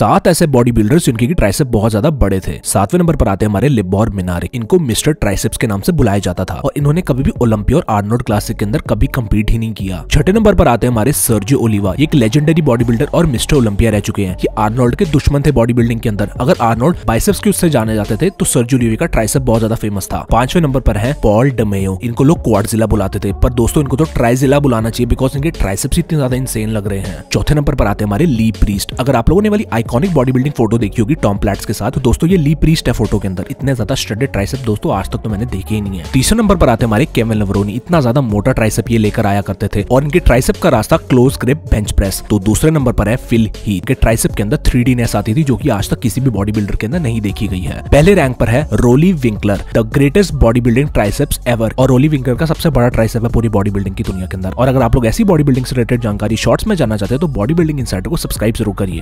सात ऐसे body builders जिनके की ट्राइसेप बहुत ज्यादा बड़े थे सातवें नंबर पर आते हमारे लिबोर मिनारे इनको मिस्टर ट्राइसेप्स के नाम से बुलाया जाता था और इन्होंने कभी भी ओलंपिया और आर्नोड क्लासिक के अंदर कभी कम्पीट ही नहीं किया छठे नंबर पर आते हमारे सर्जो ओलिवा एक लेजेंडरी बॉडी बिल्डर और मिस्टर ओलंपिया रह चुके हैं ये आर्नोल्ड के दुश्मन थे बॉडी बिल्डिंग के अंदर अगर आर्नोल्ड बाइसेप्स के उससे जाने जाते थे तो सर्जियो ओलिवा का ट्राइसेप बहुत ज्यादा फेमस था पांचवें नंबर पर है पॉल डमेयो इनको लोग जिला बुलाते थे पर दोस्तों इनको तो ट्राइजिला बुलाना चाहिए बिकॉज इनके ट्राइसेप्स इतने ज्यादा इंसेन लग रहे हैं चौथे नंबर पर आते हमारे ली प्रीस्ट अगर आप लोगों ने वाली आइकॉनिक बॉडी बिल्डिंग फोटो देखी होगी टॉम प्लेट्स के साथ दोस्तों ये ली प्रीस्ट है फोटो के अंदर इतने ज्यादा स्टडेड ट्राइसेप दोस्तों आज तक तो मैंने देखे ही नहीं है तीसरे नंबर पर आते हमारे केवल लवरोनी इतना ज्यादा मोटा ट्राइसेप ये लेकर आया करते थे और इनके ट्राइसेप का रास्ता क्लोज ग्रेप बेंच प्रेस तो दूसरे नंबर पर है फिल ही के ट्राइसेप के अंदर थ्री नेस आती थी जो की आज तक किसी भी बॉडी बिल्डर के अंदर नहीं देखी गई है पहले रैंक पर है Roelly Winklaar the greatest body building triceps ever और रोली विंकलर का सबसे बड़ा ट्राइसेप है पूरी बॉडी बिल्डिंग की दुनिया के अंदर और अगर आप लोग ऐसी बॉडी बिल्डिंग से रिलेटेड जानकारी शॉर्ट्स में जाना चाहते हैं तो बॉडी बिल्डिंग इंसाइडर को सब्सक्राइब जरूर करिए